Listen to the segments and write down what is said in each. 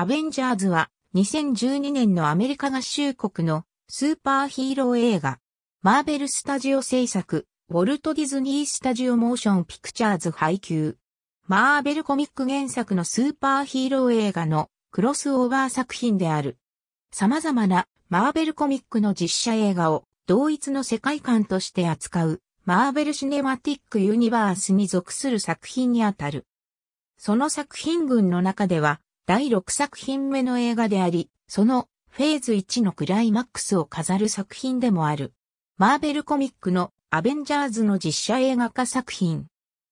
アベンジャーズは2012年のアメリカ合衆国のスーパーヒーロー映画。マーベルスタジオ制作、ウォルト・ディズニー・スタジオ・モーション・ピクチャーズ配給。マーベルコミック原作のスーパーヒーロー映画のクロスオーバー作品である。様々なマーベルコミックの実写映画を同一の世界観として扱うマーベルシネマティックユニバースに属する作品にあたる。その作品群の中では第6作品目の映画であり、そのフェーズ1のクライマックスを飾る作品でもある。マーベルコミックのアベンジャーズの実写映画化作品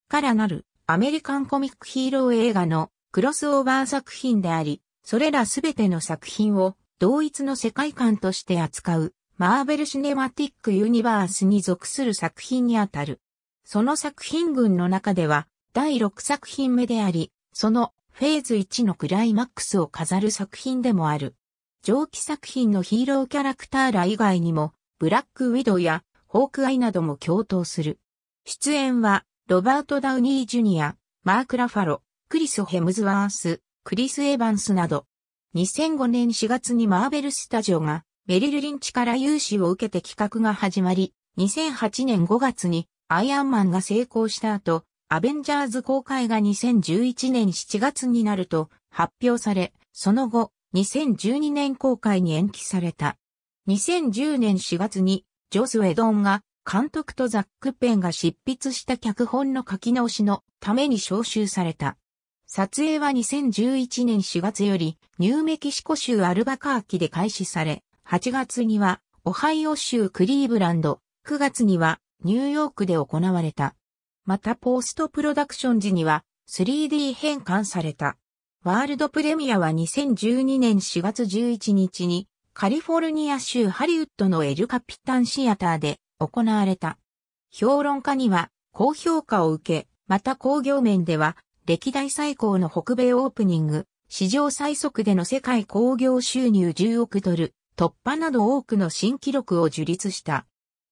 からなるアメリカンコミックヒーロー映画のクロスオーバー作品であり、それらすべての作品を同一の世界観として扱うマーベル・シネマティック・ユニバースに属する作品にあたる。その作品群の中では第6作品目であり、そのフェーズ1のクライマックスを飾る作品でもある。上記作品のヒーローキャラクターら以外にも、ブラックウィドウやホークアイなども共闘する。出演は、ロバート・ダウニー・ジュニア、マーク・ラファロ、クリス・ヘムズワース、クリス・エヴァンスなど。2005年4月にマーベル・スタジオが、メリル・リンチから融資を受けて企画が始まり、2008年5月にアイアンマンが成功した後、アベンジャーズ公開が2011年7月になると発表され、その後、2012年公開に延期された。2010年4月に、ジョス・ウェドンが、監督とザック・ペンが執筆した脚本の書き直しのために招集された。撮影は2011年4月より、ニューメキシコ州アルバカーキで開始され、8月には、オハイオ州クリーブランド、9月には、ニューヨークで行われた。またポーストプロダクション時には 3D 変換された。ワールドプレミアは2012年4月11日にカリフォルニア州ハリウッドのエルカピタンシアターで行われた。評論家には高評価を受け、また工業面では歴代最高の北米オープニング、史上最速での世界工業収入10億ドル、突破など多くの新記録を樹立した。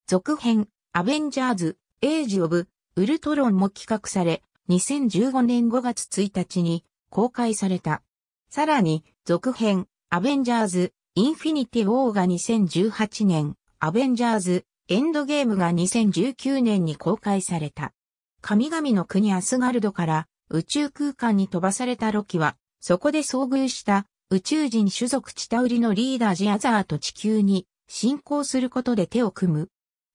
続編、アベンジャーズ、エイジ・オブ、ウルトロンも企画され、2015年5月1日に公開された。さらに、続編、アベンジャーズ、インフィニティ・ウォーが2018年、アベンジャーズ、エンドゲームが2019年に公開された。神々の国アスガルドから宇宙空間に飛ばされたロキは、そこで遭遇した宇宙人種族チタウリのリーダージアザーと地球に進行することで手を組む。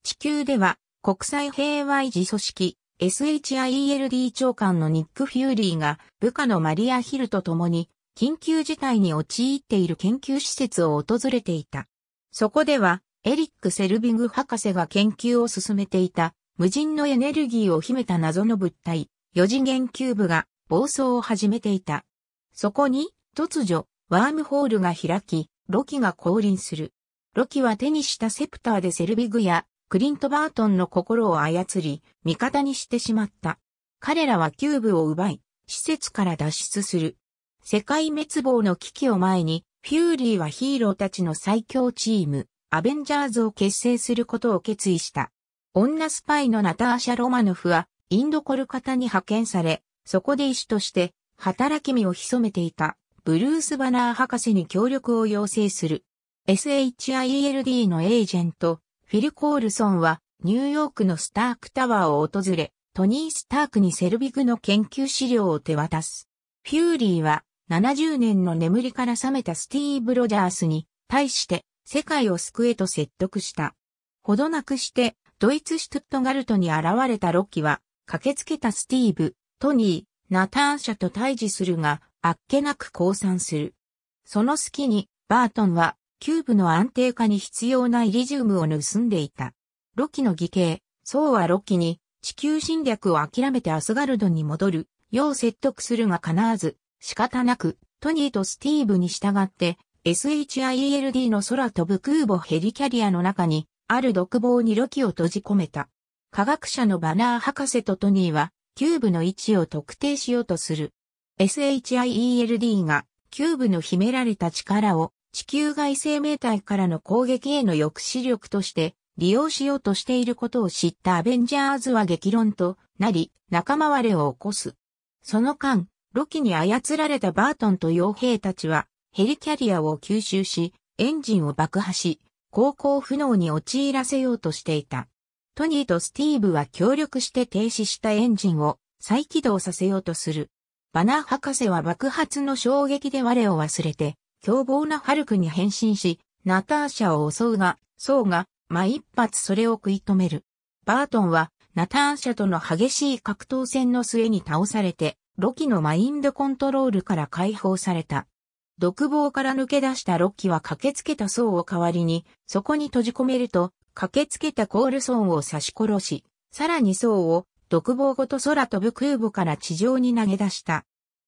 地球では国際平和維持組織 SHIELD 長官のニック・フューリーが部下のマリア・ヒルと共に緊急事態に陥っている研究施設を訪れていた。そこではエリック・セルビング博士が研究を進めていた無人のエネルギーを秘めた謎の物体、4次元キューブが暴走を始めていた。そこに突如ワームホールが開き、ロキが降臨する。ロキは手にしたセプターでセルビグやクリント・バートンの心を操り、味方にしてしまった。彼らはキューブを奪い、施設から脱出する。世界滅亡の危機を前に、フューリーはヒーローたちの最強チーム、アベンジャーズを結成することを決意した。女スパイのナターシャ・ロマノフは、インドコルカタに派遣され、そこで医師として、働き身を潜めていた、ブルース・バナー博士に協力を要請する。SHIELD のエージェント、フィル・コールソンはニューヨークのスタークタワーを訪れ、トニー・スタークにセルビグの研究資料を手渡す。フューリーは70年の眠りから覚めたスティーブ・ロジャースに対して世界を救えと説得した。ほどなくしてドイツ・シュトットガルトに現れたロキは駆けつけたスティーブ、トニー、ナターシャと対峙するがあっけなく降参する。その隙にバートンはキューブの安定化に必要なイリジウムを盗んでいた。ロキの義兄、ソウはロキに地球侵略を諦めてアスガルドに戻る、よう説得するが必ず、仕方なく、トニーとスティーブに従って、SHIELD の空飛ぶ空母ヘリキャリアの中に、ある独房にロキを閉じ込めた。科学者のバナー博士とトニーは、キューブの位置を特定しようとする。SHIELD が、キューブの秘められた力を地球外生命体からの攻撃への抑止力として利用しようとしていることを知ったアベンジャーズは激論となり、仲間割れを起こす。その間、ロキに操られたバートンと傭兵たちは、ヘリキャリアを吸収し、エンジンを爆破し、航行不能に陥らせようとしていた。トニーとスティーブは協力して停止したエンジンを再起動させようとする。バナー博士は爆発の衝撃で我を忘れて、凶暴なハルクに変身し、ナターシャを襲うが、ソーが、ま一発それを食い止める。バートンは、ナターシャとの激しい格闘戦の末に倒されて、ロキのマインドコントロールから解放された。独房から抜け出したロキは駆けつけた層を代わりに、そこに閉じ込めると、駆けつけたコールソンを刺し殺し、さらに層を独房ごと空飛ぶ空母から地上に投げ出した。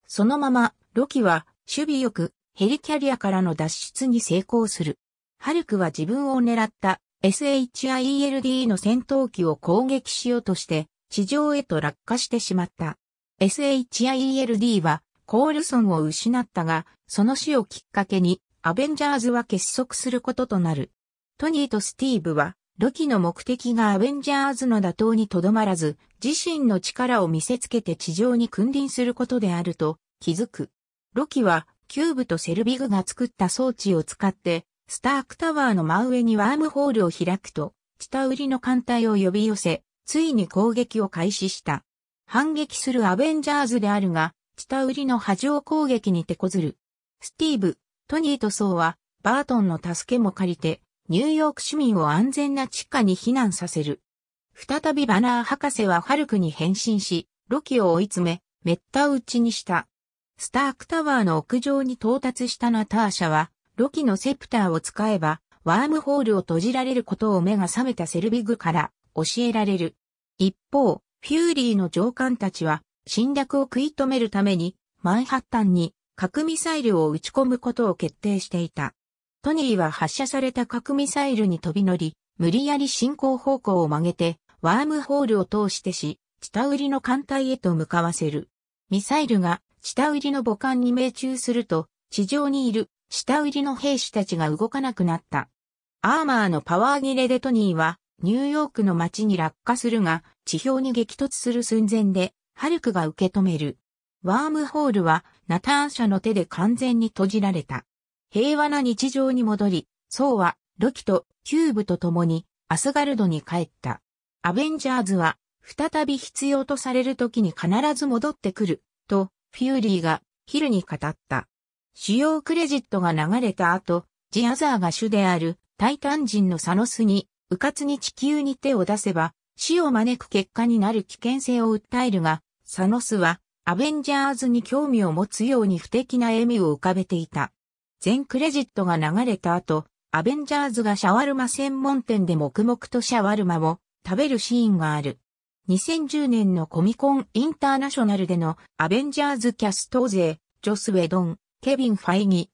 そのまま、ロキは守備よくヘリキャリアからの脱出に成功する。ハルクは自分を狙った SHIELD の戦闘機を攻撃しようとして地上へと落下してしまった。SHIELD はコールソンを失ったが、その死をきっかけにアベンジャーズは結束することとなる。トニーとスティーブはロキの目的がアベンジャーズの打倒にとどまらず、自身の力を見せつけて地上に君臨することであると気づく。ロキはキューブとセルビグが作った装置を使って、スタークタワーの真上にワームホールを開くと、下売りの艦隊を呼び寄せ、ついに攻撃を開始した。反撃するアベンジャーズであるが、下売りの波状攻撃に手こずる。スティーブ、トニーとソーは、バートンの助けも借りて、ニューヨーク市民を安全な地下に避難させる。再びバナー博士はハルクに変身し、ロキを追い詰め、滅多打ちにした。スタークタワーの屋上に到達したナターシャは、ロキのセプターを使えば、ワームホールを閉じられることを目が覚めたセルビグから教えられる。一方、フューリーの上官たちは、侵略を食い止めるために、マンハッタンに核ミサイルを撃ち込むことを決定していた。トニーは発射された核ミサイルに飛び乗り、無理やり進行方向を曲げて、ワームホールを通してし、下売りの艦隊へと向かわせる。ミサイルが下売りの母艦に命中すると、地上にいる下売りの兵士たちが動かなくなった。アーマーのパワー切れでトニーは、ニューヨークの街に落下するが、地表に激突する寸前で、ハルクが受け止める。ワームホールは、ナターン社の手で完全に閉じられた。平和な日常に戻り、ソうは、ロキとキューブと共に、アスガルドに帰った。アベンジャーズは、再び必要とされる時に必ず戻ってくる、と、フューリーがヒルに語った。主要クレジットが流れた後、ジアザーが主であるタイタン人のサノスに、迂闊に地球に手を出せば、死を招く結果になる危険性を訴えるが、サノスはアベンジャーズに興味を持つように不敵な笑みを浮かべていた。全クレジットが流れた後、アベンジャーズがシャワルマ専門店で黙々とシャワルマを食べるシーンがある。2010年のコミコンインターナショナルでのアベンジャーズキャスト勢、ジョス・ウェドン、ケビン・ファイギ。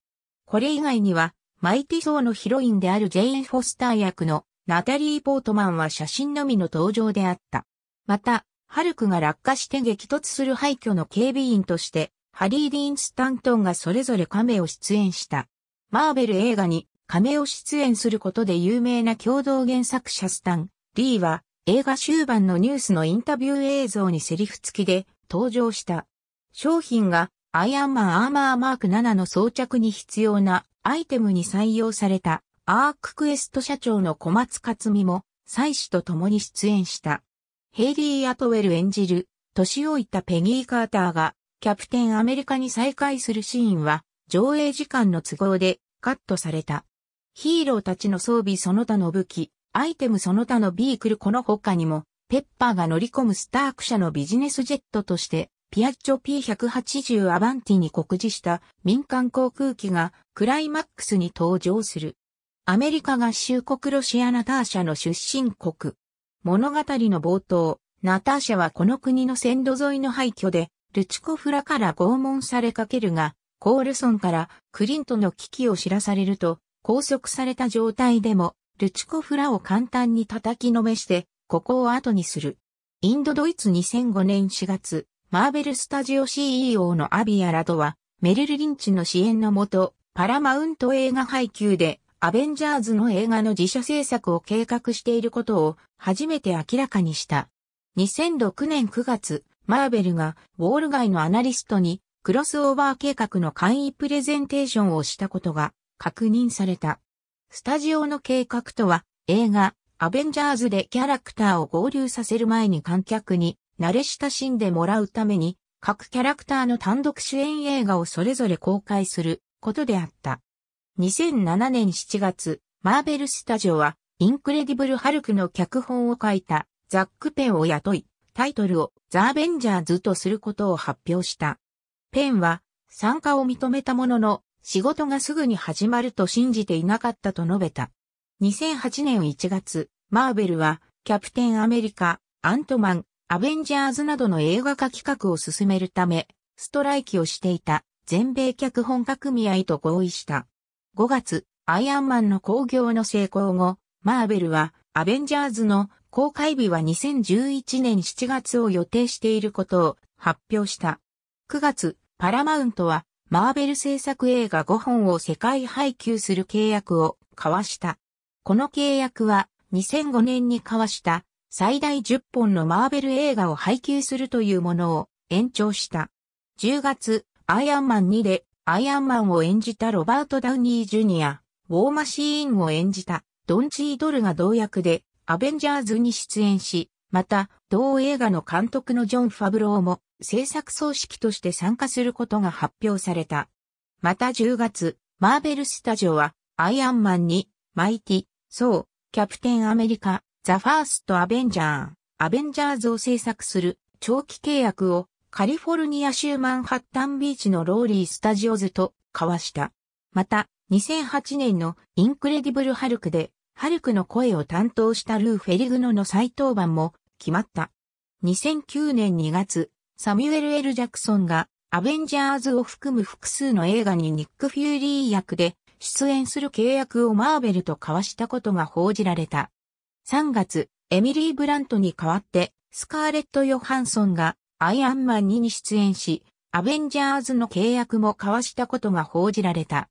これ以外には、マイティソーのヒロインであるジェイン・フォスター役のナタリー・ポートマンは写真のみの登場であった。また、ハルクが落下して激突する廃墟の警備員として、ハリー・ディーン・スタントンがそれぞれ亀を出演した。マーベル映画に亀を出演することで有名な共同原作者スタン、リーは、映画終盤のニュースのインタビュー映像にセリフ付きで登場した。商品がアイアンマンアーマーマーク7の装着に必要なアイテムに採用されたアーククエスト社長の小松克美も妻子と共に出演した。ヘイリー・アトウェル演じる年老いたペギー・カーターがキャプテンアメリカに再会するシーンは上映時間の都合でカットされた。ヒーローたちの装備その他の武器、アイテムその他のビークルこの他にも、ペッパーが乗り込むスターク社のビジネスジェットとして、ピアッチョ P180 アバンティに告示した民間航空機がクライマックスに登場する。アメリカ合衆国ロシアナターシャの出身国。物語の冒頭、ナターシャはこの国の線路沿いの廃墟で、ルチコフラから拷問されかけるが、コールソンからクリントの危機を知らされると、拘束された状態でもルチコフラを簡単に叩きのめして、ここを後にする。インドドイツ2005年4月、マーベルスタジオ CEO のアビアラドは、メリル・リンチの支援のもと、パラマウント映画配給で、アベンジャーズの映画の自社制作を計画していることを、初めて明らかにした。2006年9月、マーベルが、ウォール街のアナリストに、クロスオーバー計画の簡易プレゼンテーションをしたことが、確認された。スタジオの計画とは、映画、アベンジャーズでキャラクターを合流させる前に観客に慣れ親しんでもらうために、各キャラクターの単独主演映画をそれぞれ公開することであった。2007年7月、マーベルスタジオは、インクレディブル・ハルクの脚本を書いたザック・ペンを雇い、タイトルをザ・アベンジャーズとすることを発表した。ペンは参加を認めたものの仕事がすぐに始まると信じていなかったと述べた。2008年1月、マーベルは、キャプテンアメリカ、アントマン、アベンジャーズなどの映画化企画を進めるため、ストライキをしていた全米脚本家組合と合意した。5月、アイアンマンの興行の成功後、マーベルは、アベンジャーズの公開日は2011年7月を予定していることを発表した。9月、パラマウントはマーベル制作映画5本を世界配給する契約を交わした。この契約は2005年に交わした最大10本のマーベル映画を配給するというものを延長した。10月、アイアンマン2でアイアンマンを演じたロバート・ダウニー・ジュニア、ウォーマシーンを演じたドンチー・ドルが同役でアベンジャーズに出演し、また、同映画の監督のジョン・ファブローも制作葬式として参加することが発表された。また10月、マーベル・スタジオは、アイアンマンに、マイティ、ソウ、キャプテン・アメリカ、ザ・ファースト・アベンジャー、アベンジャーズを制作する長期契約をカリフォルニア州マンハッタンビーチのローリー・スタジオズと交わした。また、2008年のインクレディブル・ハルクで、ハルクの声を担当したルー・フェリグノの再登板も決まった。2009年2月、サミュエル・エル・ジャクソンがアベンジャーズを含む複数の映画にニック・フューリー役で出演する契約をマーベルと交わしたことが報じられた。3月、エミリー・ブラントに代わってスカーレット・ヨハンソンがアイアンマン2に出演し、アベンジャーズの契約も交わしたことが報じられた。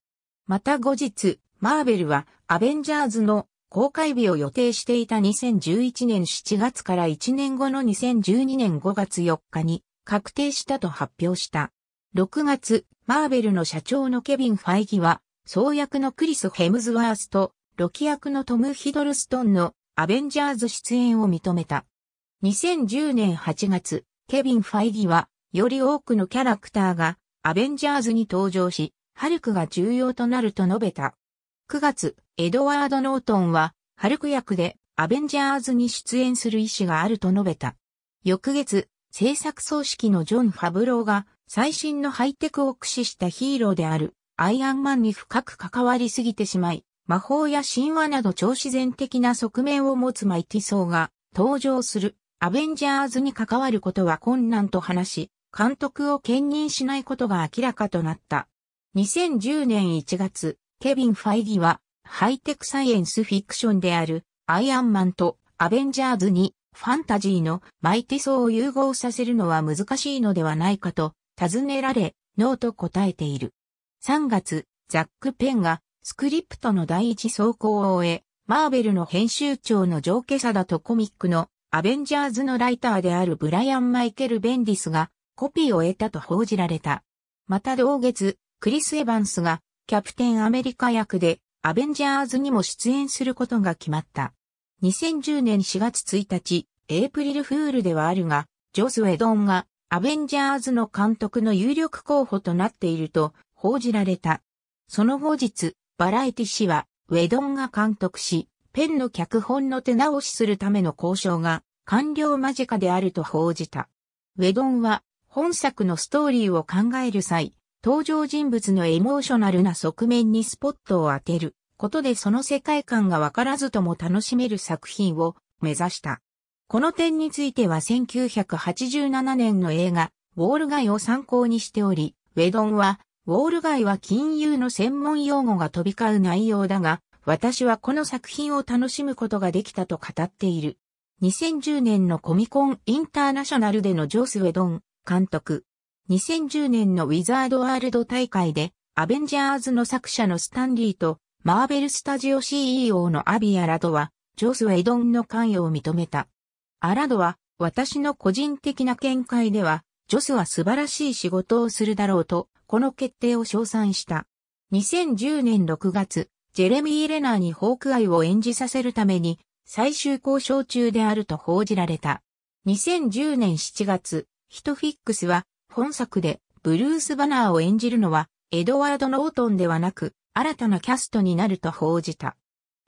また後日、マーベルはアベンジャーズの公開日を予定していた2011年7月から1年後の2012年5月4日に確定したと発表した。6月、マーベルの社長のケビン・ファイギは、創役のクリス・ヘムズワースと、ロキ役のトム・ヒドルストンのアベンジャーズ出演を認めた。2010年8月、ケビン・ファイギは、より多くのキャラクターがアベンジャーズに登場し、ハルクが重要となると述べた。9月、エドワード・ノートンは、ハルク役でアベンジャーズに出演する意思があると述べた。翌月、制作総指揮のジョン・ファブローが最新のハイテクを駆使したヒーローであるアイアンマンに深く関わりすぎてしまい、魔法や神話など超自然的な側面を持つマイティソーが登場するアベンジャーズに関わることは困難と話し、監督を兼任しないことが明らかとなった。2010年1月、ケビン・ファイギは、ハイテクサイエンスフィクションである、アイアンマンとアベンジャーズに、ファンタジーのマイティソを融合させるのは難しいのではないかと、尋ねられ、ノーと答えている。3月、ザック・ペンが、スクリプトの第一走行を終え、マーベルの編集長の上下ー・だとコミックのアベンジャーズのライターであるブライアン・マイケル・ベンディスがコピーを得たと報じられた。また同月、クリス・エヴァンスがキャプテンアメリカ役で、アベンジャーズにも出演することが決まった。2010年4月1日、エイプリルフールではあるが、ジョス・ウェドンが、アベンジャーズの監督の有力候補となっていると報じられた。その後日、バラエティ氏は、ウェドンが監督し、ペンの脚本の手直しするための交渉が完了間近であると報じた。ウェドンは、本作のストーリーを考える際、登場人物のエモーショナルな側面にスポットを当てることでその世界観がわからずとも楽しめる作品を目指した。この点については1987年の映画、ウォール街を参考にしており、ウェドンは、ウォール街は金融の専門用語が飛び交う内容だが、私はこの作品を楽しむことができたと語っている。2010年のコミコンインターナショナルでのジョース・ウェドン監督、2010年のウィザードワールド大会で、アベンジャーズの作者のスタンリーと、マーベルスタジオ CEO のアビアラドは、ジョス・ウェイドンの関与を認めた。アラドは、私の個人的な見解では、ジョスは素晴らしい仕事をするだろうと、この決定を称賛した。2010年6月、ジェレミー・レナーにホークアイを演じさせるために、最終交渉中であると報じられた。2010年7月、ヒトフィックスは、本作でブルース・バナーを演じるのはエドワード・ノートンではなく新たなキャストになると報じた。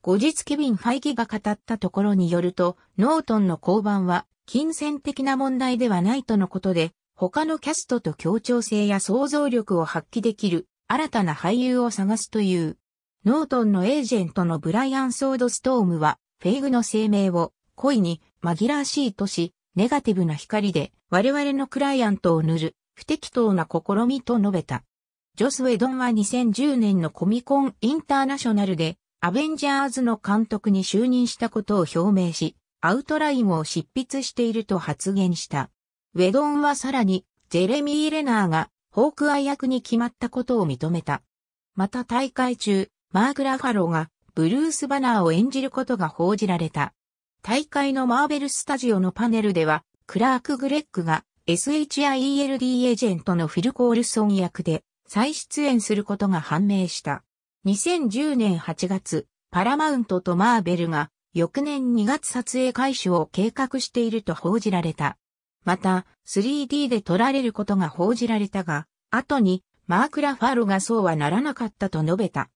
後日ケビン・ファイギが語ったところによると、ノートンの降板は金銭的な問題ではないとのことで、他のキャストと協調性や想像力を発揮できる新たな俳優を探すという。ノートンのエージェントのブライアン・ソードストームは、フェイグの声明を、恋に紛らわしいとし、ネガティブな光で我々のクライアントを塗る不適当な試みと述べた。ジョス・ウェドンは2010年のコミコン・インターナショナルでアベンジャーズの監督に就任したことを表明し、アウトラインを執筆していると発言した。ウェドンはさらに、ジェレミー・レナーがホークアイ役に決まったことを認めた。また大会中、マーク・ラファロがブルース・バナーを演じることが報じられた。大会のマーベルスタジオのパネルでは、クラーク・グレッグが SHIELD エージェントのフィル・コールソン役で再出演することが判明した。2010年8月、パラマウントとマーベルが翌年2月撮影開始を計画していると報じられた。また、3D で撮られることが報じられたが、後にマーク・ラファロがそうはならなかったと述べた。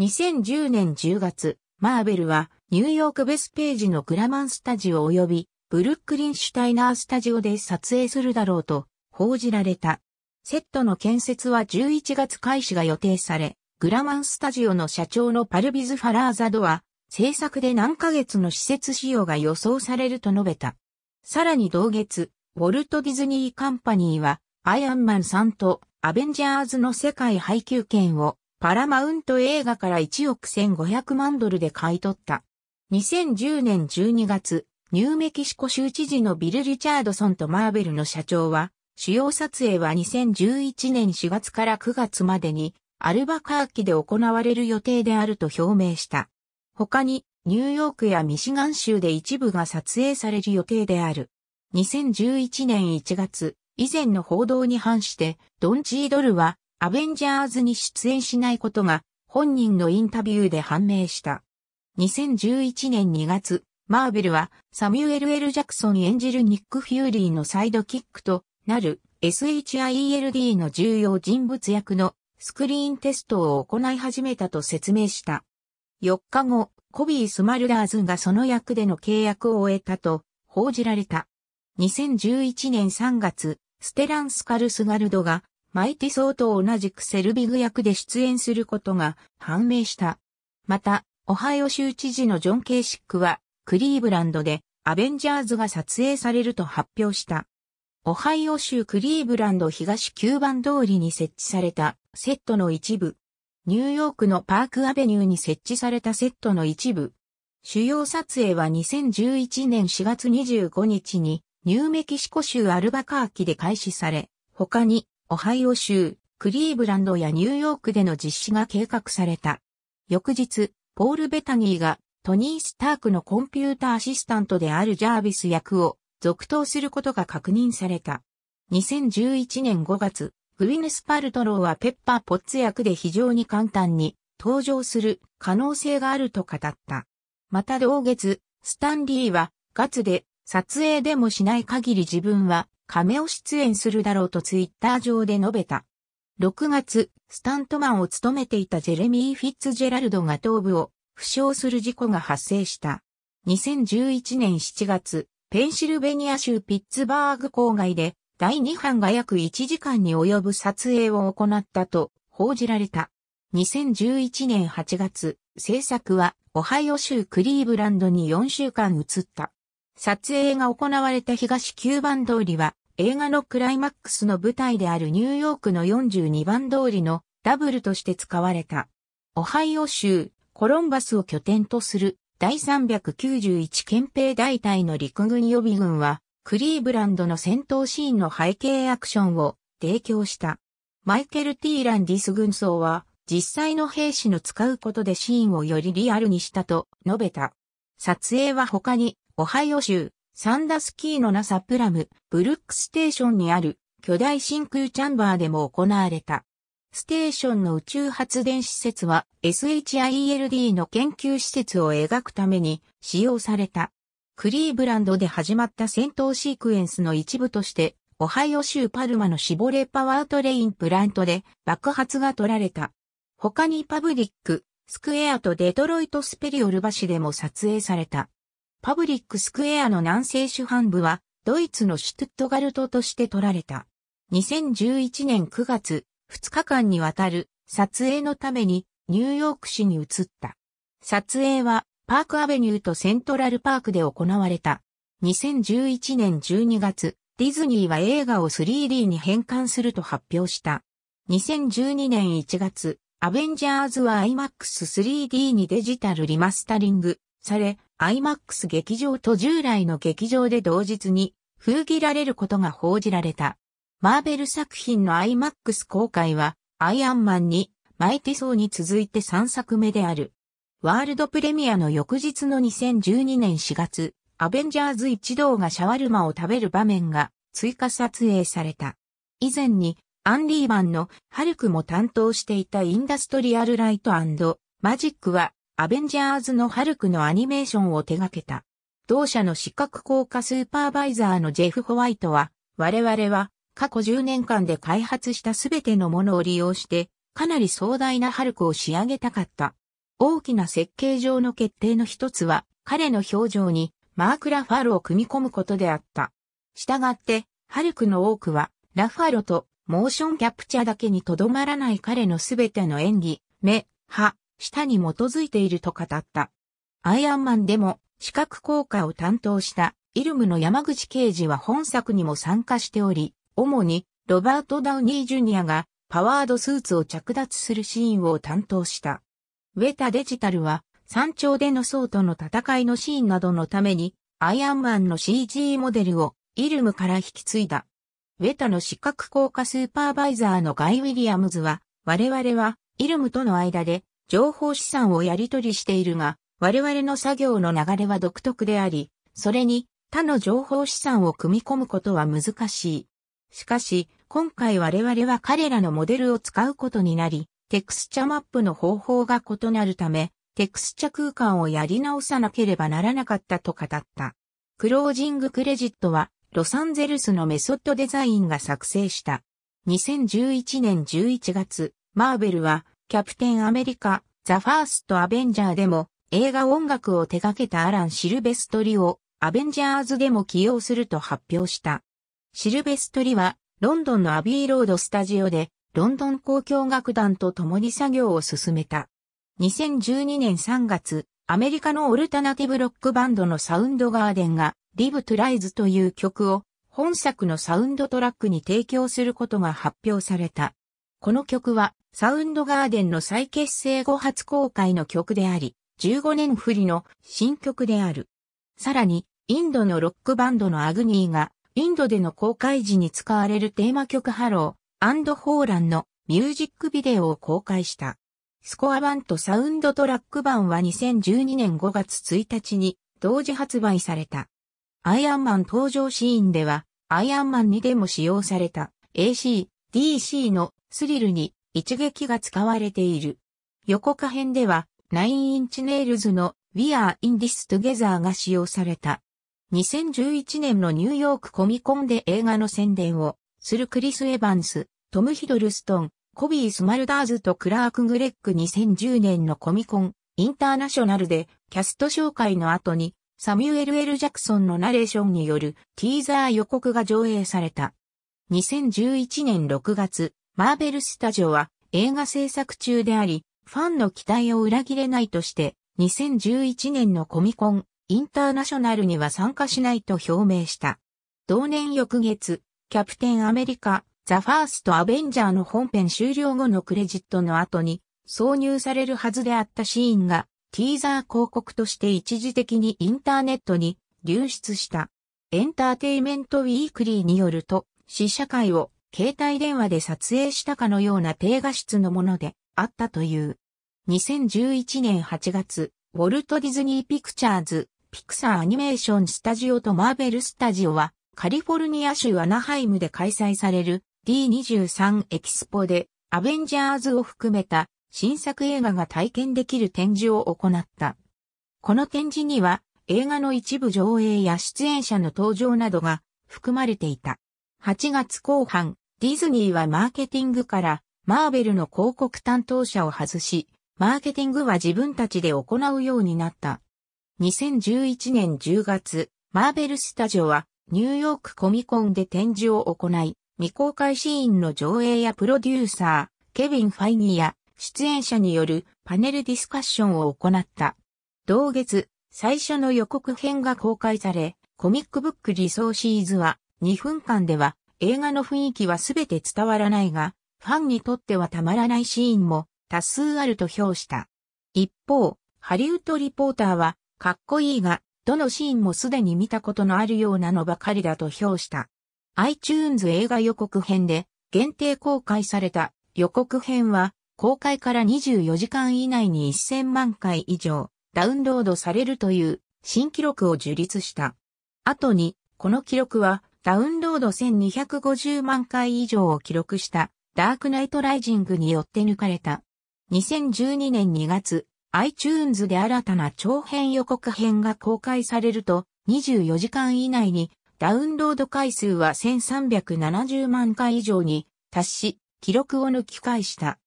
2010年10月、マーベルはニューヨークベスページのグラマンスタジオ及びブルックリンシュタイナースタジオで撮影するだろうと報じられた。セットの建設は11月開始が予定され、グラマンスタジオの社長のパルビズ・ファラーザドは、制作で何ヶ月の施設使用が予想されると述べた。さらに同月、ウォルト・ディズニー・カンパニーは、アイアンマンさんとアベンジャーズの世界配給権をパラマウント映画から1億1500万ドルで買い取った。2010年12月、ニューメキシコ州知事のビル・リチャードソンとマーベルの社長は、主要撮影は2011年4月から9月までに、アルバカーキで行われる予定であると表明した。他に、ニューヨークやミシガン州で一部が撮影される予定である。2011年1月、以前の報道に反して、ドン・チードルは、アベンジャーズに出演しないことが、本人のインタビューで判明した。2011年2月、マーベルはサミュエル・ L・ ジャクソン演じるニック・フューリーのサイドキックとなる SHIELD の重要人物役のスクリーンテストを行い始めたと説明した。4日後、コビー・スマルダーズがその役での契約を終えたと報じられた。2011年3月、ステランス・カルスガルドがマイティソーと同じくセルビグ役で出演することが判明した。また、オハイオ州知事のジョン・ケーシックは、クリーブランドで、アベンジャーズが撮影されると発表した。オハイオ州クリーブランド東9番通りに設置されたセットの一部。ニューヨークのパークアベニューに設置されたセットの一部。主要撮影は2011年4月25日にニューメキシコ州アルバカーキで開始され、他にオハイオ州、クリーブランドやニューヨークでの実施が計画された。翌日、ポール・ベタニーがトニー・スタークのコンピュータアシスタントであるジャービス役を続投することが確認された。2011年5月、グイィネス・パルトローはペッパー・ポッツ役で非常に簡単に登場する可能性があると語った。また同月、スタンリーはガツで撮影でもしない限り自分はカメオ出演するだろうとツイッター上で述べた。6月、スタントマンを務めていたジェレミー・フィッツジェラルドが頭部を負傷する事故が発生した。2011年7月、ペンシルベニア州ピッツバーグ郊外で第2班が約1時間に及ぶ撮影を行ったと報じられた。2011年8月、制作はオハイオ州クリーブランドに4週間移った。撮影が行われた東9番通りは映画のクライマックスの舞台であるニューヨークの42番通りのダブルとして使われた。オハイオ州、コロンバスを拠点とする第391憲兵大隊の陸軍予備軍は、クリーブランドの戦闘シーンの背景アクションを提供した。マイケル・ティーランディス軍曹は、実際の兵士の使うことでシーンをよりリアルにしたと述べた。撮影は他に、オハイオ州、サンダスキーのナサプラム、ブルックステーションにある巨大真空チャンバーでも行われた。ステーションの宇宙発電施設は SHIELD の研究施設を描くために使用された。クリーブランドで始まった戦闘シークエンスの一部としてオハイオ州パルマのシボレパワートレインプラントで爆発が取られた。他にパブリック、スクエアとデトロイトスペリオル橋でも撮影された。パブリックスクエアの南西主犯部は、ドイツのシュトゥットガルトとして取られた。2011年9月、2日間にわたる撮影のためにニューヨーク市に移った。撮影はパークアベニューとセントラルパークで行われた。2011年12月、ディズニーは映画を 3D に変換すると発表した。2012年1月、アベンジャーズは IMAX3D にデジタルリマスタリングされ、IMAX 劇場と従来の劇場で同日に封切られることが報じられた。マーベル作品の IMAX 公開は、アイアンマンに、マイティソーに続いて3作目である。ワールドプレミアの翌日の2012年4月、アベンジャーズ一同がシャワルマを食べる場面が追加撮影された。以前に、アンリーマンのハルクも担当していたインダストリアルライトマジックはアベンジャーズのハルクのアニメーションを手掛けた。同社の視覚効果スーパーバイザーのジェフ・ホワイトは、我々は過去10年間で開発したすべてのものを利用して、かなり壮大なハルクを仕上げたかった。大きな設計上の決定の一つは、彼の表情にマーク・ラファロを組み込むことであった。したがって、ハルクの多くは、ラファロとモーションキャプチャーだけにとどまらない彼のすべての演技、目、歯、下に基づいていると語った。アイアンマンでも視覚効果を担当したイルムの山口刑事は本作にも参加しており、主にロバート・ダウニー・ジュニアがパワードスーツを着脱するシーンを担当した。ウェタデジタルは山頂での層との戦いのシーンなどのためにアイアンマンの CG モデルをイルムから引き継いだ。ウェタの視覚効果スーパーバイザーのガイ・ウィリアムズは我々はイルムとの間で情報資産をやり取りしているが、我々の作業の流れは独特であり、それに他の情報資産を組み込むことは難しい。しかし、今回我々は彼らのモデルを使うことになり、テクスチャマップの方法が異なるため、テクスチャ空間をやり直さなければならなかったと語った。クロージングクレジットは、ロサンゼルスのメソッドデザインが作成した。2011年11月、マーベルは、キャプテンアメリカ、ザ・ファースト・アベンジャーでも、映画音楽を手掛けたアラン・シルベストリを、アベンジャーズでも起用すると発表した。シルベストリは、ロンドンのアビーロードスタジオで、ロンドン交響楽団と共に作業を進めた。2012年3月、アメリカのオルタナティブロックバンドのサウンドガーデンが、リブ・トライズという曲を、本作のサウンドトラックに提供することが発表された。この曲はサウンドガーデンの再結成後初公開の曲であり、15年振りの新曲である。さらに、インドのロックバンドのアグニーが、インドでの公開時に使われるテーマ曲ハローホーランのミュージックビデオを公開した。スコア版とサウンドトラック版は2012年5月1日に同時発売された。アイアンマン登場シーンでは、アイアンマンにでも使用された AC、DC のスリルに一撃が使われている。横下編では、ナインインチネイルズの We Are In This Together が使用された。2011年のニューヨークコミコンで映画の宣伝をするクリス・エヴァンス、トム・ヒドルストン、コビー・スマルダーズとクラーク・グレック2010年のコミコン、インターナショナルでキャスト紹介の後にサミュエル・エル・ジャクソンのナレーションによるティーザー予告が上映された。2011年6月、マーベルスタジオは映画制作中であり、ファンの期待を裏切れないとして、2011年のコミコン、インターナショナルには参加しないと表明した。同年翌月、キャプテンアメリカ、ザ・ファースト・アベンジャーの本編終了後のクレジットの後に、挿入されるはずであったシーンが、ティーザー広告として一時的にインターネットに流出した。エンターテイメント・ウィークリーによると、試写会を携帯電話で撮影したかのような低画質のものであったという。2011年8月、ウォルト・ディズニー・ピクチャーズ、ピクサー・アニメーション・スタジオとマーベル・スタジオは、カリフォルニア州アナハイムで開催される D23 エキスポで、アベンジャーズを含めた新作映画が体験できる展示を行った。この展示には、映画の一部上映や出演者の登場などが含まれていた。8月後半、ディズニーはマーケティングからマーベルの広告担当者を外し、マーケティングは自分たちで行うようになった。2011年10月、マーベルスタジオはニューヨークコミコンで展示を行い、未公開シーンの上映やプロデューサー、ケビン・ファイニーや出演者によるパネルディスカッションを行った。同月、最初の予告編が公開され、コミックブックリソーシーズは2分間では映画の雰囲気はすべて伝わらないが、ファンにとってはたまらないシーンも多数あると評した。一方、ハリウッドリポーターは、かっこいいが、どのシーンもすでに見たことのあるようなのばかりだと評した。iTunes 映画予告編で限定公開された予告編は公開から24時間以内に1000万回以上ダウンロードされるという新記録を樹立した。後にこの記録はダウンロード1250万回以上を記録したダークナイトライジングによって抜かれた。2012年2月、iTunes で新たな長編予告編が公開されると、24時間以内にダウンロード回数は1370万回以上に達し、記録を抜き返した。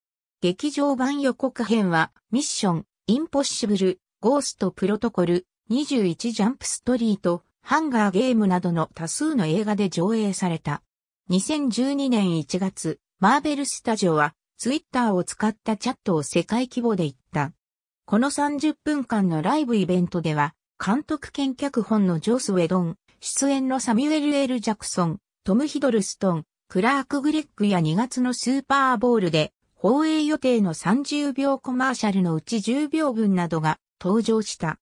劇場版予告編は、ミッション、インポッシブル、ゴーストプロトコル、21ジャンプストリート、ハンガーゲームなどの多数の映画で上映された。2012年1月、マーベルスタジオは、ツイッターを使ったチャットを世界規模で言った。この30分間のライブイベントでは、監督兼脚本のジョス・ウェドン、出演のサミュエル・エル・ジャクソン、トム・ヒドルストン、クラーク・グレッグや2月のスーパーボールで、放映予定の30秒コマーシャルのうち10秒分などが登場した。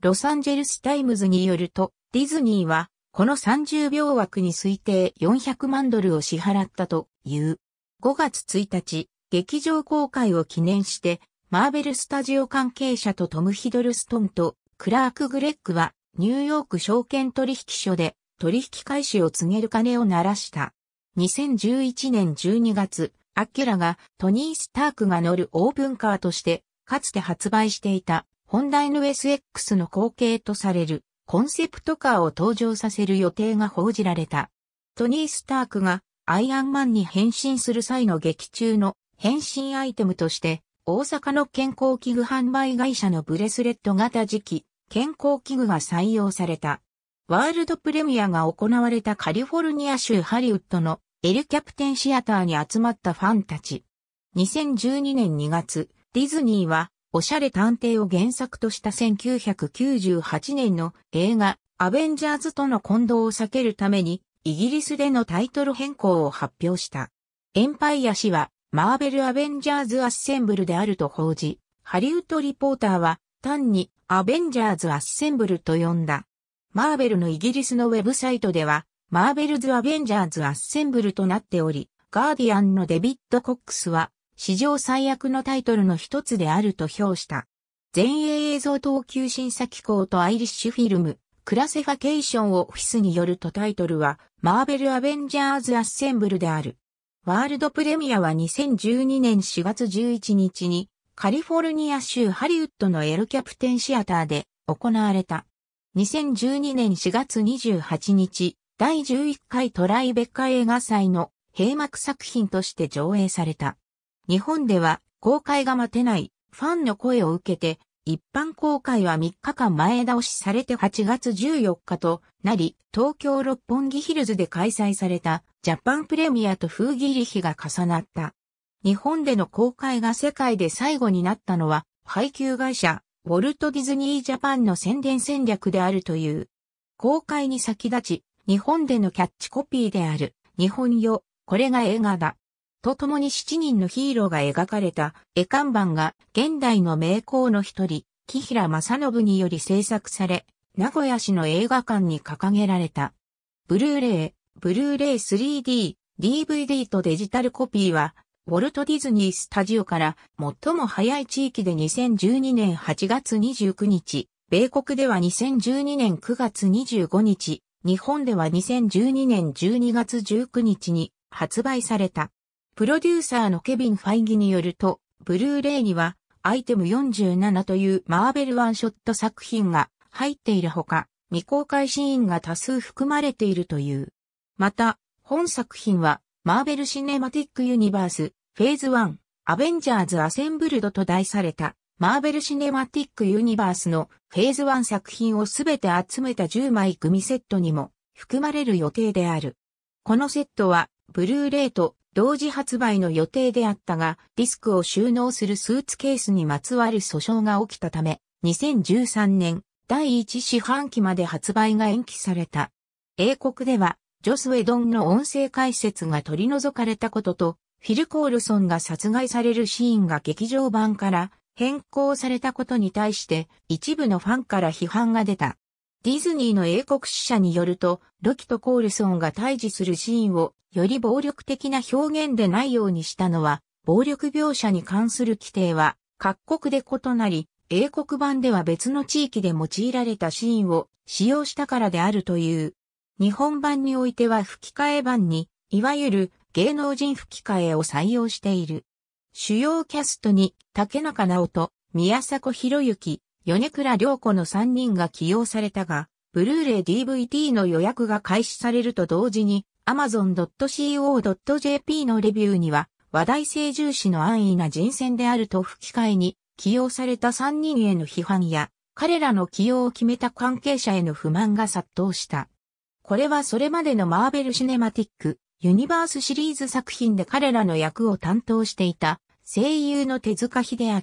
ロサンゼルス・タイムズによると、ディズニーは、この30秒枠に推定400万ドルを支払ったという。5月1日、劇場公開を記念して、マーベルスタジオ関係者とトム・ヒドルストンとクラーク・グレッグは、ニューヨーク証券取引所で取引開始を告げる鐘を鳴らした。2011年12月、アッキュラがトニー・スタークが乗るオープンカーとして、かつて発売していた、ホンダ NSX の後継とされるコンセプトカーを登場させる予定が報じられた。トニー・スタークがアイアンマンに変身する際の劇中の変身アイテムとして、大阪の健康器具販売会社のブレスレット型時期、健康器具が採用された。ワールドプレミアが行われたカリフォルニア州ハリウッドのエルキャプテンシアターに集まったファンたち。2012年2月、ディズニーはおしゃれ探偵を原作とした1998年の映画、アベンジャーズとの混同を避けるために、イギリスでのタイトル変更を発表した。エンパイア氏は、マーベル・アベンジャーズ・アッセンブルであると報じ、ハリウッドリポーターは、単に、アベンジャーズ・アッセンブルと呼んだ。マーベルのイギリスのウェブサイトでは、マーベルズ・アベンジャーズ・アッセンブルとなっており、ガーディアンのデビッド・コックスは、史上最悪のタイトルの一つであると評した。全英映像等級審査機構とアイリッシュフィルム、クラセファケーションオフィスによるとタイトルは、マーベル・アベンジャーズ・アッセンブルである。ワールドプレミアは2012年4月11日に、カリフォルニア州ハリウッドのエルキャプテンシアターで行われた。2012年4月28日、第11回トライベッカ映画祭の閉幕作品として上映された。日本では公開が待てないファンの声を受けて、一般公開は3日間前倒しされて8月14日となり、東京六本木ヒルズで開催されたジャパンプレミアと風切り日が重なった。日本での公開が世界で最後になったのは、配給会社、ウォルト・ディズニー・ジャパンの宣伝戦略であるという。公開に先立ち、日本でのキャッチコピーである、日本よ、これが映画だ。と共に7人のヒーローが描かれた絵看板が現代の名工の一人、木平正信により制作され、名古屋市の映画館に掲げられた。ブルーレイ、ブルーレイ 3D、DVD とデジタルコピーは、ウォルト・ディズニー・スタジオから最も早い地域で2012年8月29日、米国では2012年9月25日、日本では2012年12月19日に発売された。プロデューサーのケビン・ファイギによると、ブルーレイには、アイテム47というマーベルワンショット作品が入っているほか、未公開シーンが多数含まれているという。また、本作品は、マーベル・シネマティック・ユニバース、フェーズ1、アベンジャーズ・アセンブルドと題された、マーベル・シネマティック・ユニバースのフェーズ1作品をすべて集めた10枚組セットにも含まれる予定である。このセットは、ブルーレイと同時発売の予定であったが、ディスクを収納するスーツケースにまつわる訴訟が起きたため、2013年第1四半期まで発売が延期された。英国では、ジョス・ウェドンの音声解説が取り除かれたことと、フィル・コールソンが殺害されるシーンが劇場版から変更されたことに対して一部のファンから批判が出た。ディズニーの英国使者によると、ロキとコールソンが対峙するシーンをより暴力的な表現でないようにしたのは、暴力描写に関する規定は各国で異なり、英国版では別の地域で用いられたシーンを使用したからであるという。日本版においては吹き替え版に、いわゆる芸能人吹き替えを採用している。主要キャストに竹中直人、宮迫博之、米倉涼子の3人が起用されたが、ブルーレイ DVD の予約が開始されると同時に、amazon.co.jp のレビューには、話題性重視の安易な人選であると吹き替えに、起用された3人への批判や、彼らの起用を決めた関係者への不満が殺到した。これはそれまでのマーベル・シネマティック、ユニバースシリーズ作品で彼らの役を担当していた声優の手塚秀明、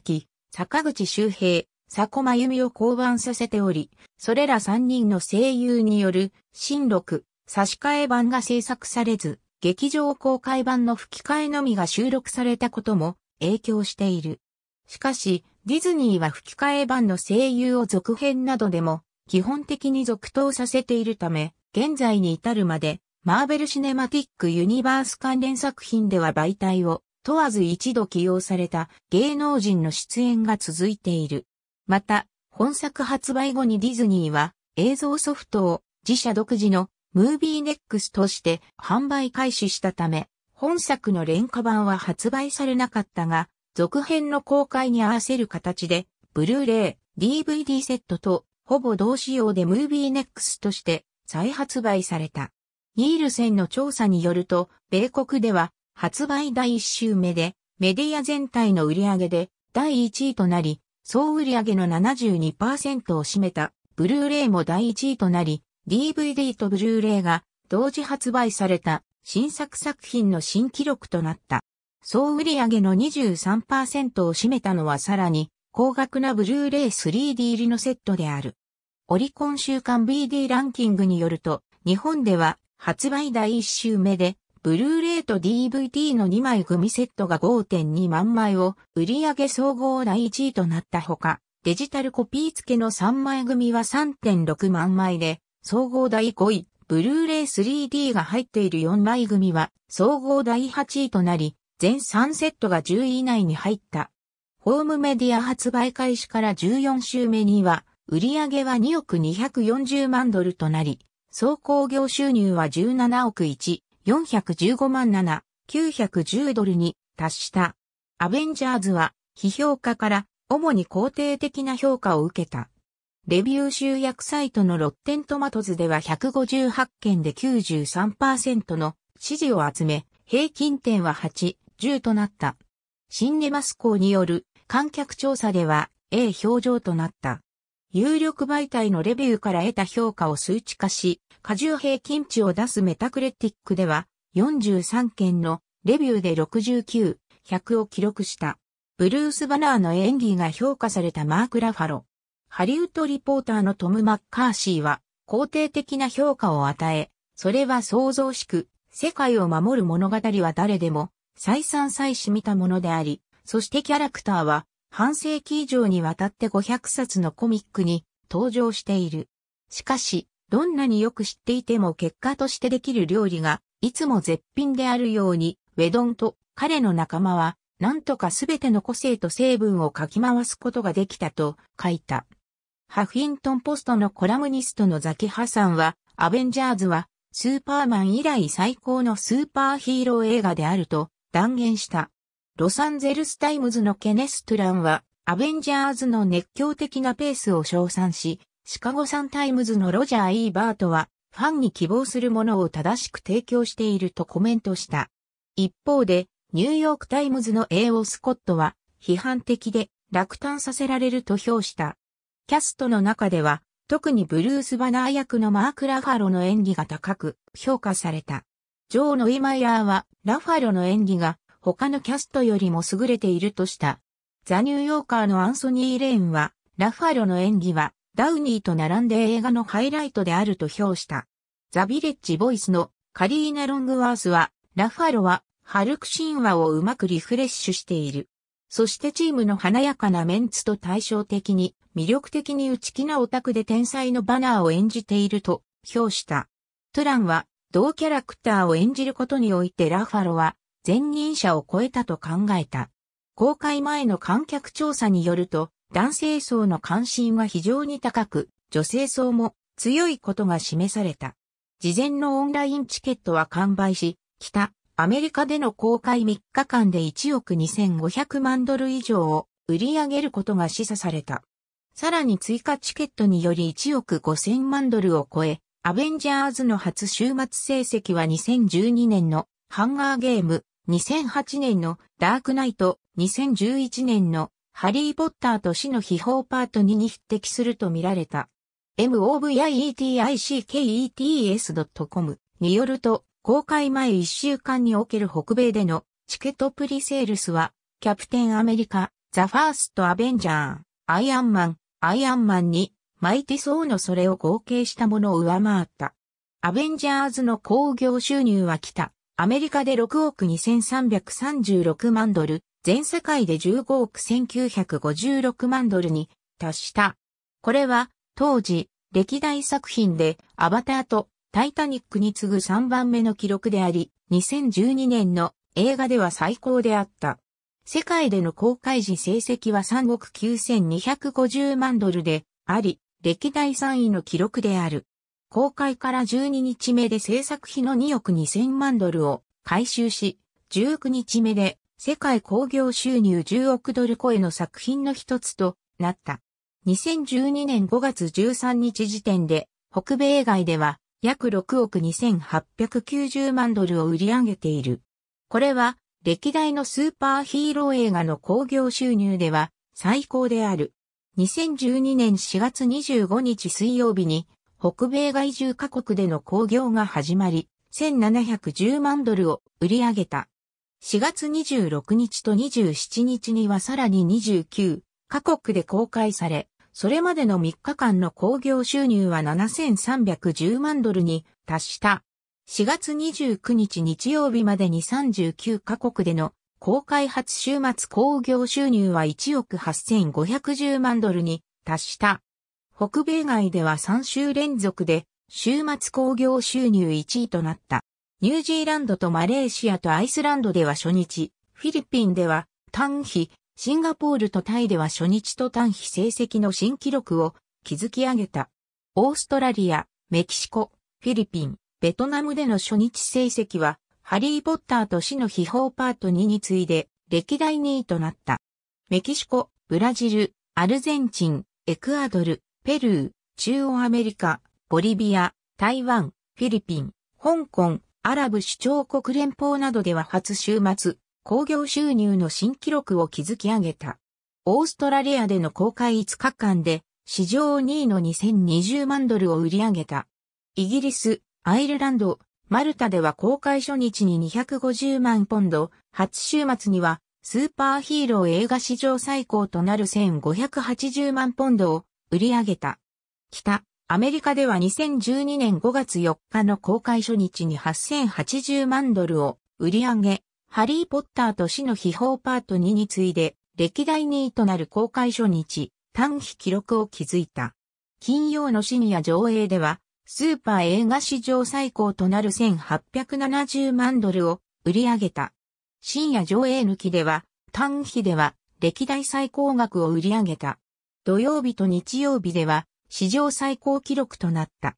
坂口周平、古真由美を降板させており、それら3人の声優による新録、差し替え版が制作されず、劇場公開版の吹き替えのみが収録されたことも影響している。しかし、ディズニーは吹き替え版の声優を続編などでも基本的に続投させているため、現在に至るまで、マーベル・シネマティック・ユニバース関連作品では媒体を問わず一度起用された芸能人の出演が続いている。また、本作発売後にディズニーは映像ソフトを自社独自のムービーネックスとして販売開始したため、本作の廉価版は発売されなかったが、続編の公開に合わせる形で、ブルーレイ、DVD セットとほぼ同仕様でムービーネックスとして再発売された。ニールセンの調査によると、米国では発売第1週目でメディア全体の売り上げで第1位となり、総売上の72%を占めたブルーレイも第1位となり、DVD とブルーレイが同時発売された新作作品の新記録となった。総売上の23%を占めたのはさらに高額なブルーレイ 3D 入りのセットである。オリコン週間 BD ランキングによると、日本では発売第1週目でブルーレイと DVD の2枚組セットが5.2万枚を売上総合第1位となったほか、デジタルコピー付けの3枚組は3.6万枚で、総合第5位、ブルーレイ 3D が入っている4枚組は総合第8位となり、全3セットが10位以内に入った。ホームメディア発売開始から14週目には、売上は2億240万ドルとなり、総工業収入は17億1 415万7、910ドルに達した。アベンジャーズは、批評家から主に肯定的な評価を受けた。レビュー集約サイトのロッテントマトズでは158件で93%の支持を集め、平均点は8、10となった。シンネマスーによる観客調査では A 表情となった。有力媒体のレビューから得た評価を数値化し、過重平均値を出すメタクレティックでは、43件のレビューで69、100を記録した。ブルース・バナーの演技が評価されたマーク・ラファロ。ハリウッドリポーターのトム・マッカーシーは、肯定的な評価を与え、それは創造しく、世界を守る物語は誰でも、再三再四見たものであり、そしてキャラクターは、半世紀以上にわたって500冊のコミックに登場している。しかし、どんなによく知っていても結果としてできる料理が、いつも絶品であるように、ウェドンと彼の仲間は、なんとかすべての個性と成分をかき回すことができたと書いた。ハフィントンポストのコラムニストのザキハさんは、アベンジャーズは、スーパーマン以来最高のスーパーヒーロー映画であると断言した。ロサンゼルスタイムズのケネス・トゥランは、アベンジャーズの熱狂的なペースを称賛し、シカゴサンタイムズのロジャー・イーバートは、ファンに希望するものを正しく提供しているとコメントした。一方で、ニューヨークタイムズの A. O. スコットは、批判的で落胆させられると評した。キャストの中では、特にブルース・バナー役のマーク・ラファロの演技が高く評価された。ジョー・ノイマイヤーは、ラファロの演技が他のキャストよりも優れているとした。ザ・ニューヨーカーのアンソニー・レーンは、ラファロの演技はダウニーと並んで映画のハイライトであると評した。ザ・ビレッジ・ボイスのカリーナ・ロングワースは、ラファロは、ハルク神話をうまくリフレッシュしている。そしてチームの華やかなメンツと対照的に、魅力的に内気なオタクで天才のバナーを演じていると評した。トランは、同キャラクターを演じることにおいてラファロは、前任者を超えたと考えた。公開前の観客調査によると、男性層の関心は非常に高く、女性層も強いことが示された。事前のオンラインチケットは完売し、北アメリカでの公開3日間で1億2500万ドル以上を売り上げることが示唆された。さらに追加チケットにより1億5000万ドルを超え、アベンジャーズの初週末成績は2012年のハンガーゲーム、2008年のダークナイト、2011年のハリー・ポッターと死の秘宝パート2に匹敵すると見られた。movietickets.com によると、公開前1週間における北米でのチケットプリセールスは、キャプテンアメリカ、ザ・ファースト・アベンジャー、アイアンマン、アイアンマンに、マイティソーのそれを合計したものを上回った。アベンジャーズの興行収入は来た。アメリカで6億2336万ドル、全世界で15億1956万ドルに達した。これは当時歴代作品でアバターとタイタニックに次ぐ3番目の記録であり、2012年の映画では最高であった。世界での公開時成績は3億9250万ドルであり、歴代3位の記録である。公開から12日目で制作費の2億2000万ドルを回収し、19日目で世界興行収入10億ドル超えの作品の一つとなった。2012年5月13日時点で、北米以外では約6億2890万ドルを売り上げている。これは歴代のスーパーヒーロー映画の興行収入では最高である。2012年4月25日水曜日に北米外住各国での興行が始まり、1710万ドルを売り上げた。4月26日と27日にはさらに29カ国で公開され、それまでの3日間の興行収入は7310万ドルに達した。4月29日日曜日までに39カ国での公開初週末興行収入は1億8510万ドルに達した。北米外では3週連続で週末興行収入1位となった。ニュージーランドとマレーシアとアイスランドでは初日、フィリピンでは単比、シンガポールとタイでは初日と単比成績の新記録を築き上げた。オーストラリア、メキシコ、フィリピン、ベトナムでの初日成績は、ハリー・ポッターと死の秘宝パート2に次いで、歴代2位となった。メキシコ、ブラジル、アルゼンチン、エクアドル、ペルー、中央アメリカ、ボリビア、台湾、フィリピン、香港、アラブ首長国連邦などでは初週末、工業収入の新記録を築き上げた。オーストラリアでの公開5日間で、史上2位の2020万ドルを売り上げた。イギリス、アイルランド、マルタでは公開初日に250万ポンド、初週末にはスーパーヒーロー映画史上最高となる1580万ポンドを売り上げた。北、アメリカでは2012年5月4日の公開初日に8080万ドルを売り上げ、ハリー・ポッターと死の秘宝パート2に次いで、歴代2位となる公開初日、短期記録を築いた。金曜の深夜上映では、スーパー映画史上最高となる1870万ドルを売り上げた。深夜上映抜きでは、短期では歴代最高額を売り上げた。土曜日と日曜日では、史上最高記録となった。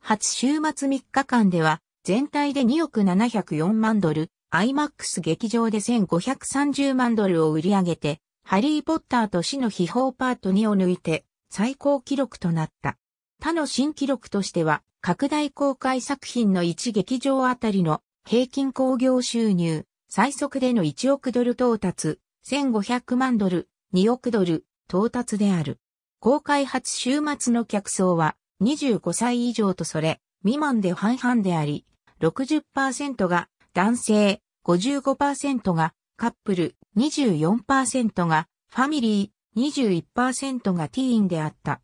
初週末3日間では、全体で2億704万ドル、IMAX 劇場で1530万ドルを売り上げて、ハリー・ポッターと死の秘宝パート2を抜いて、最高記録となった。他の新記録としては、拡大公開作品の1劇場あたりの平均興行収入、最速での1億ドル到達、1500万ドル、2億ドル到達である。公開初週末の客層は25歳以上とそれ未満で半々であり、60%が男性、55%がカップル、24%がファミリー、21%がティーンであった。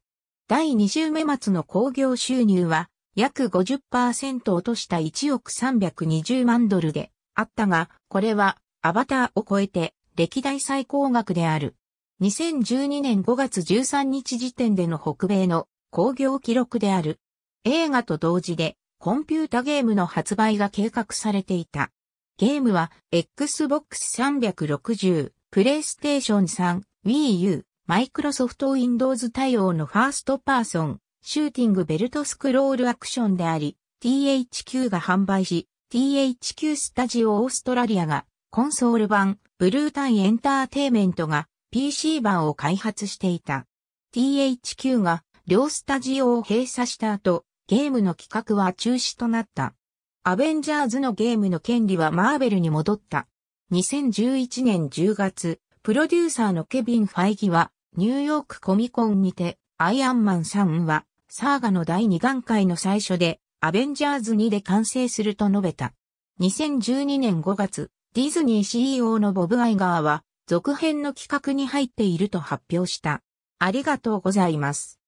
第20目末の興行収入は約50%落とした1億320万ドルであったが、これはアバターを超えて歴代最高額である。2012年5月13日時点での北米の工業記録である。映画と同時でコンピュータゲームの発売が計画されていた。ゲームは Xbox 360、PlayStation 3、Wii U、Microsoft Windows 対応のファーストパーソン、シューティングベルトスクロールアクションであり、THQ が販売し、THQ スタジオオーストラリアがコンソール版、ブルータイエンターテイメントが PC 版を開発していた。THQ が両スタジオを閉鎖した後、ゲームの企画は中止となった。アベンジャーズのゲームの権利はマーベルに戻った。2011年10月、プロデューサーのケビン・ファイギは、ニューヨークコミコンにて、アイアンマン3は、サーガの第2段階の最初で、アベンジャーズ2で完成すると述べた。2012年5月、ディズニー CEO のボブ・アイガーは、続編の企画に入っていると発表した。ありがとうございます。